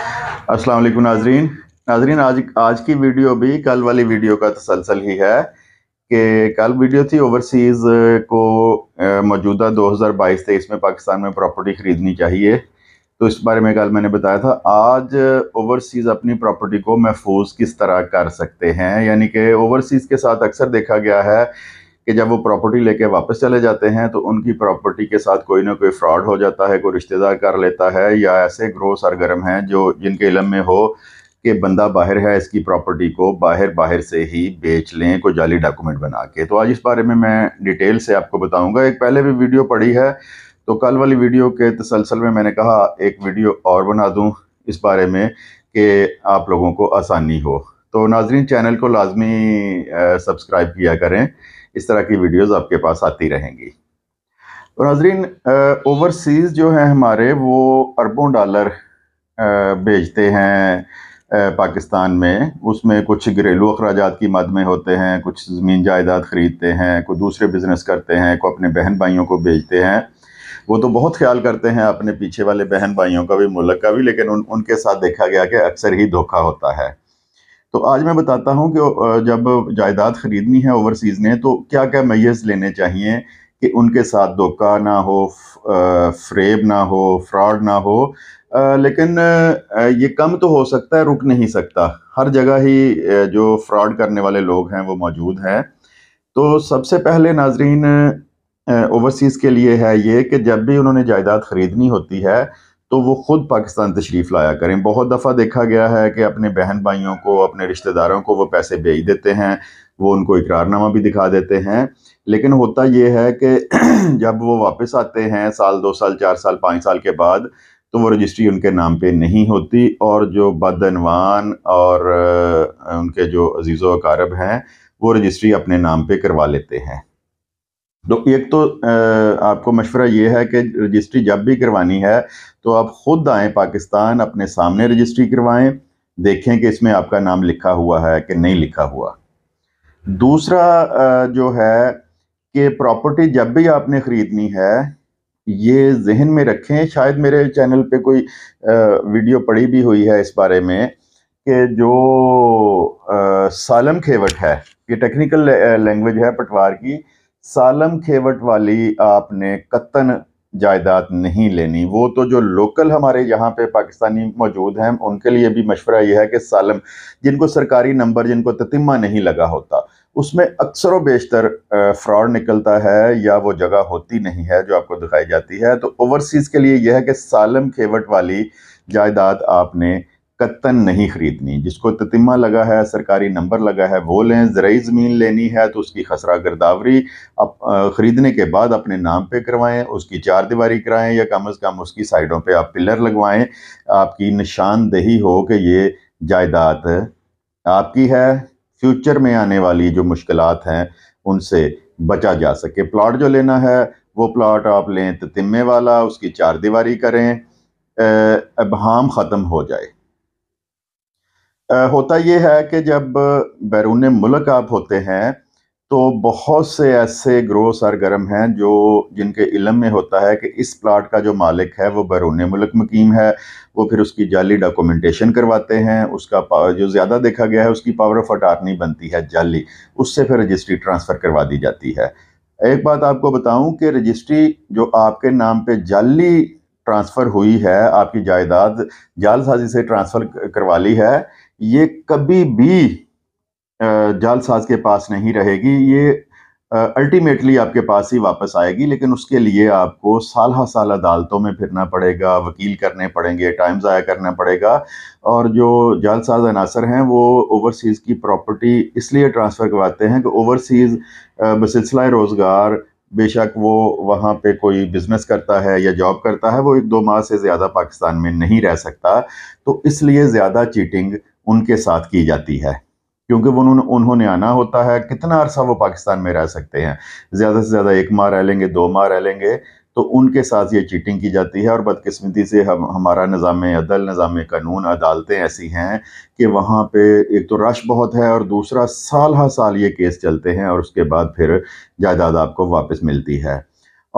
अस्सलाम नाजरीन नाजरीन आज आज की वीडियो भी कल वाली वीडियो का तसलसल ही है कि कल वीडियो थी ओवरसीज़ को मौजूदा 2022 तेईस में पाकिस्तान में प्रॉपर्टी ख़रीदनी चाहिए तो इस बारे में कल मैंने बताया था आज ओवरसीज़ अपनी प्रॉपर्टी को महफूज किस तरह कर सकते हैं यानी कि ओवरसीज़ के साथ अक्सर देखा गया है कि जब वो प्रॉपर्टी लेके वापस चले जाते हैं तो उनकी प्रॉपर्टी के साथ कोई ना कोई फ्रॉड हो जाता है कोई रिश्तेदार कर लेता है या ऐसे ग्रोह सरगर्म हैं जो जिनके इलम में हो कि बंदा बाहर है इसकी प्रॉपर्टी को बाहर बाहर से ही बेच लें कोई जाली डॉक्यूमेंट बना के तो आज इस बारे में मैं डिटेल से आपको बताऊँगा एक पहले भी वीडियो पढ़ी है तो कल वाली वीडियो के तसलसल में मैंने कहा एक वीडियो और बना दूँ इस बारे में कि आप लोगों को आसानी हो तो नाजरीन चैनल को लाजमी सब्सक्राइब किया करें इस तरह की वीडियोस आपके पास आती रहेंगी तो नाजरीन ओवरसीज़ जो है हमारे वो अरबों डॉलर भेजते हैं पाकिस्तान में उसमें कुछ घरेलू अखराज की मद में होते हैं कुछ ज़मीन जायदाद ख़रीदते हैं कोई दूसरे बिज़नेस करते हैं कोई अपने बहन भाइयों को भेजते हैं वो तो बहुत ख्याल करते हैं अपने पीछे वाले बहन भाइयों का भी मुल्क का भी लेकिन उन उनके साथ देखा गया कि अक्सर ही धोखा होता है तो आज मैं बताता हूँ कि जब जायदाद ख़रीदनी है ओवरसीज़ ने तो क्या क्या मैस लेने चाहिए कि उनके साथ धोखा ना हो फ्रेब ना हो फ्रॉड ना हो लेकिन ये कम तो हो सकता है रुक नहीं सकता हर जगह ही जो फ्रॉड करने वाले लोग हैं वो मौजूद हैं तो सबसे पहले नाजरीन ओवरसीज़ के लिए है ये कि जब भी उन्होंने जायदाद ख़रीदनी होती है तो वो ख़ुद पाकिस्तान तशरीफ़ लाया करें बहुत दफ़ा देखा गया है कि अपने बहन भाइयों को अपने रिश्तेदारों को वो पैसे भेज देते हैं वो उनको इकरारनामा भी दिखा देते हैं लेकिन होता ये है कि जब वो वापस आते हैं साल दो साल चार साल पाँच साल के बाद तो वो रजिस्ट्री उनके नाम पे नहीं होती और जो बदनवान और उनके जो अजीज़ अकारब हैं वो रजिस्ट्री अपने नाम पे करवा लेते हैं तो एक तो आपको मशवरा ये है कि रजिस्ट्री जब भी करवानी है तो आप ख़ुद आएँ पाकिस्तान अपने सामने रजिस्ट्री करवाएं देखें कि इसमें आपका नाम लिखा हुआ है कि नहीं लिखा हुआ दूसरा जो है कि प्रॉपर्टी जब भी आपने ख़रीदनी है ये जहन में रखें शायद मेरे चैनल पे कोई वीडियो पड़ी भी हुई है इस बारे में कि जो सालम खेवट है ये टेक्निकल लैंग्वेज है पटवार की सालम खेवट वाली आपने कतन जायदाद नहीं लेनी वो तो जो लोकल हमारे यहाँ पे पाकिस्तानी मौजूद हैं उनके लिए भी मशवरा यह है कि सालम जिनको सरकारी नंबर जिनको ततिमा नहीं लगा होता उसमें अक्सर बेशतर फ्रॉड निकलता है या वो जगह होती नहीं है जो आपको दिखाई जाती है तो ओवरसीज़ के लिए यह है कि सालम खेवट वाली जायदाद आपने कत्तन नहीं ख़रीदनी जिसको ततिमा लगा है सरकारी नंबर लगा है वो लें ज़रूरी ज़मीन लेनी है तो उसकी खसरा गर्दावरी अप ख़रीदने के बाद अपने नाम पे करवाएं उसकी चार दीवारी कराएं या कम अज़ कम उसकी साइडों पे आप पिलर लगवाएं आपकी निशानदेही हो कि ये जायदाद आपकी है फ्यूचर में आने वाली जो मुश्किल हैं उनसे बचा जा सके प्लाट जो लेना है वो प्लाट आप लें ततिमे वाला उसकी चार दीवारी करें अब हाम ख़त्म हो जाए होता ये है कि जब बैरून मुल्क आप होते हैं तो बहुत से ऐसे ग्रोह सरगर्म हैं जो जिनके इलम में होता है कि इस प्लाट का जो मालिक है वो बैरून मुल्क मुकीम है वो फिर उसकी जाली डॉक्यूमेंटेशन करवाते हैं उसका जो ज़्यादा देखा गया है उसकी पावर ऑफ अटारनी बनती है जाली उससे फिर रजिस्ट्री ट्रांसफ़र करवा दी जाती है एक बात आपको बताऊँ कि रजिस्ट्री जो आपके नाम पर जाली ट्रांसफ़र हुई है आपकी जायदाद जालसाजी से ट्रांसफ़र करवा ली है ये कभी भी जालसाज के पास नहीं रहेगी ये अल्टीमेटली आपके पास ही वापस आएगी लेकिन उसके लिए आपको साल हा साल अदालतों में फिरना पड़ेगा वकील करने पड़ेंगे टाइम ज़ाया करना पड़ेगा और जो जालसाज अनासर हैं वो ओवरसीज़ की प्रॉपर्टी इसलिए ट्रांसफ़र करवाते हैं कि ओवरसीज़ बसिलसिला रोज़गार बेशक वो वहाँ पे कोई बिज़नेस करता है या जॉब करता है वो एक दो माह से ज़्यादा पाकिस्तान में नहीं रह सकता तो इसलिए ज़्यादा चीटिंग उनके साथ की जाती है क्योंकि उन्होंने उन्होंने आना होता है कितना अरसा वो पाकिस्तान में रह सकते हैं ज़्यादा से ज़्यादा एक माह रह लेंगे दो माह रह लेंगे तो उनके साथ ये चीटिंग की जाती है और बदकस्मती से हम हमारा निज़ाम अदल निज़ाम कानून अदालतें ऐसी हैं कि वहाँ पे एक तो रश बहुत है और दूसरा साल हा साल ये केस चलते हैं और उसके बाद फिर जायदाद आपको वापस मिलती है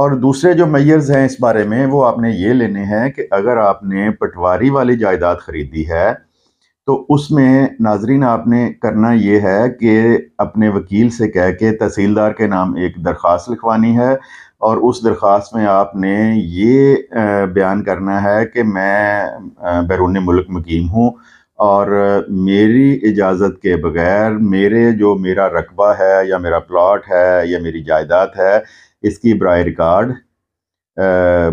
और दूसरे जो मैयर्स हैं इस बारे में वो आपने ये लेने हैं कि अगर आपने पटवारी वाली जायदाद ख़रीदी है तो उसमें नाजरीन आपने करना ये है कि अपने वकील से कह के तहसीलदार के नाम एक दरख्वास्त लिखवानी है और उस दरख्वास्त में आपने ये बयान करना है कि मैं बैरून मुल्क मुकीम हूँ और मेरी इजाज़त के बगैर मेरे जो मेरा रकबा है या मेरा प्लाट है या मेरी जायदाद है इसकी ब्राय रिकार्ड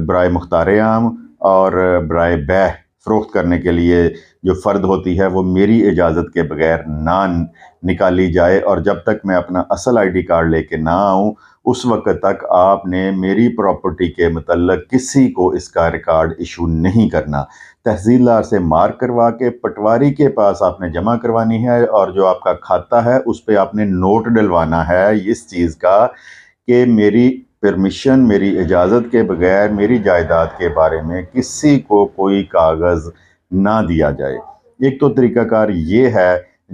ब्राय मुख्तार आम और ब्राय बह फ़रोख्त करने के लिए जो फ़र्द होती है वो मेरी इजाज़त के बग़ैर ना निकाली जाए और जब तक मैं अपना असल आईडी कार्ड लेके ना आऊँ उस वक्त तक आपने मेरी प्रॉपर्टी के मतलब किसी को इसका रिकॉर्ड इशू नहीं करना तहसीलदार से मार्क करवा के पटवारी के पास आपने जमा करवानी है और जो आपका खाता है उस पर आपने नोट डलवाना है इस चीज़ का कि मेरी परमिशन मेरी इजाज़त के बगैर मेरी जायदाद के बारे में किसी को कोई कागज़ ना दिया जाए एक तो तरीक़ाकार ये है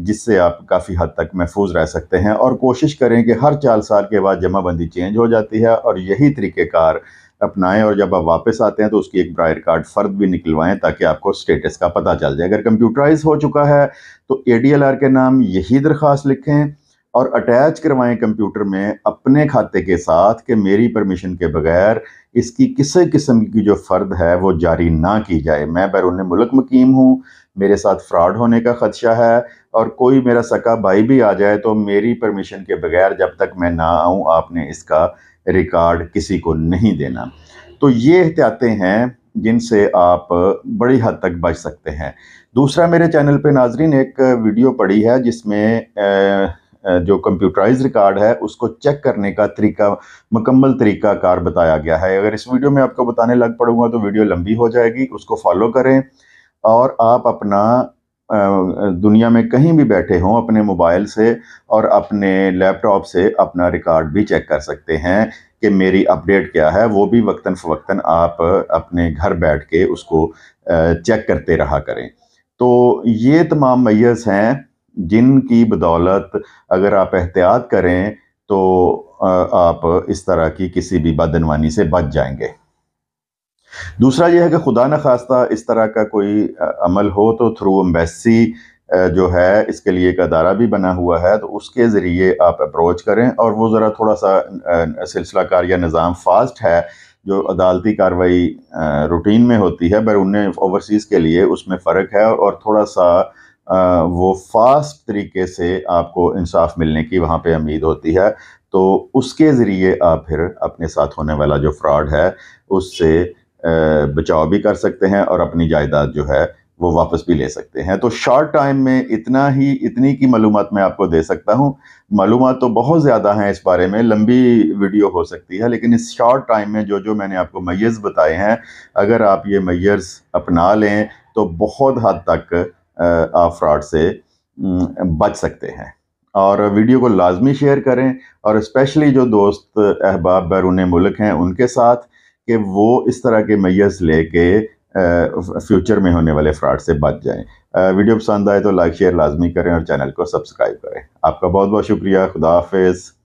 जिससे आप काफ़ी हद तक महफूज रह सकते हैं और कोशिश करें कि हर चार साल के बाद जमाबंदी चेंज हो जाती है और यही तरीक़ेकार अपनाएं और जब आप वापस आते हैं तो उसकी एक ब्रायर कार्ड फ़र्द भी निकलवाएं ताकि आपको स्टेटस का पता चल जाए अगर कंप्यूटराइज हो चुका है तो ए के नाम यही दरख्वास्त लिखें और अटैच करवाएं कंप्यूटर में अपने खाते के साथ कि मेरी परमिशन के बगैर इसकी किसी किस्म की जो फ़र्द है वो जारी ना की जाए मैं बैरून मुल्क मुकीम हूँ मेरे साथ फ्रॉड होने का ख़दशा है और कोई मेरा सका भाई भी आ जाए तो मेरी परमिशन के बगैर जब तक मैं ना आऊँ आपने इसका रिकॉर्ड किसी को नहीं देना तो ये एहतियातें हैं जिनसे आप बड़ी हद तक बच सकते हैं दूसरा मेरे चैनल पे नाजरीन एक वीडियो पड़ी है जिसमें जो कंप्यूटराइज रिकॉर्ड है उसको चेक करने का तरीका मुकम्मल तरीका कार बताया गया है अगर इस वीडियो में आपको बताने लग पड़ूंगा तो वीडियो लंबी हो जाएगी उसको फॉलो करें और आप अपना दुनिया में कहीं भी बैठे हों अपने मोबाइल से और अपने लैपटॉप से अपना रिकॉर्ड भी चेक कर सकते हैं कि मेरी अपडेट क्या है वो भी वक्ता फ़वक्ता आप अपने घर बैठ के उसको चेक करते रहा करें तो ये तमाम मैयस हैं जिनकी बदौलत अगर आप एहतियात करें तो आप इस तरह की किसी भी बदनवानी से बच जाएंगे दूसरा यह है कि खुदा न खास्ता इस तरह का कोई अमल हो तो थ्रू एम्बेसी जो है इसके लिए एक अदारा भी बना हुआ है तो उसके ज़रिए आप अप्रोच करें और वो ज़रा थोड़ा सा सिलसिला कार या निज़ाम फास्ट है जो अदालती कार्रवाई रूटीन में होती है पर उन्हें ओवरसीज़ के लिए उसमें फ़र्क है और थोड़ा सा वो फास्ट तरीके से आपको इंसाफ मिलने की वहाँ पे उम्मीद होती है तो उसके ज़रिए आप फिर अपने साथ होने वाला जो फ्रॉड है उससे बचाव भी कर सकते हैं और अपनी जायदाद जो है वो वापस भी ले सकते हैं तो शॉर्ट टाइम में इतना ही इतनी की मालूम मैं आपको दे सकता हूँ मालूम तो बहुत ज़्यादा हैं इस बारे में लंबी वीडियो हो सकती है लेकिन इस शॉर्ट टाइम में जो जो मैंने आपको मैयर्स बताए हैं अगर आप ये मैयर्स अपना लें तो बहुत हद तक फ्रॉड से बच सकते हैं और वीडियो को लाजमी शेयर करें और इस्पेशली जो दोस्त अहबाब बैरून मुल्क हैं उनके साथ कि वो इस तरह के मैस ले के फ्यूचर में होने वाले फ्रॉड से बच जाएँ वीडियो पसंद आए तो लाइक शेयर लाजमी करें और चैनल को सब्सक्राइब करें आपका बहुत बहुत शुक्रिया खुदा हाफिज़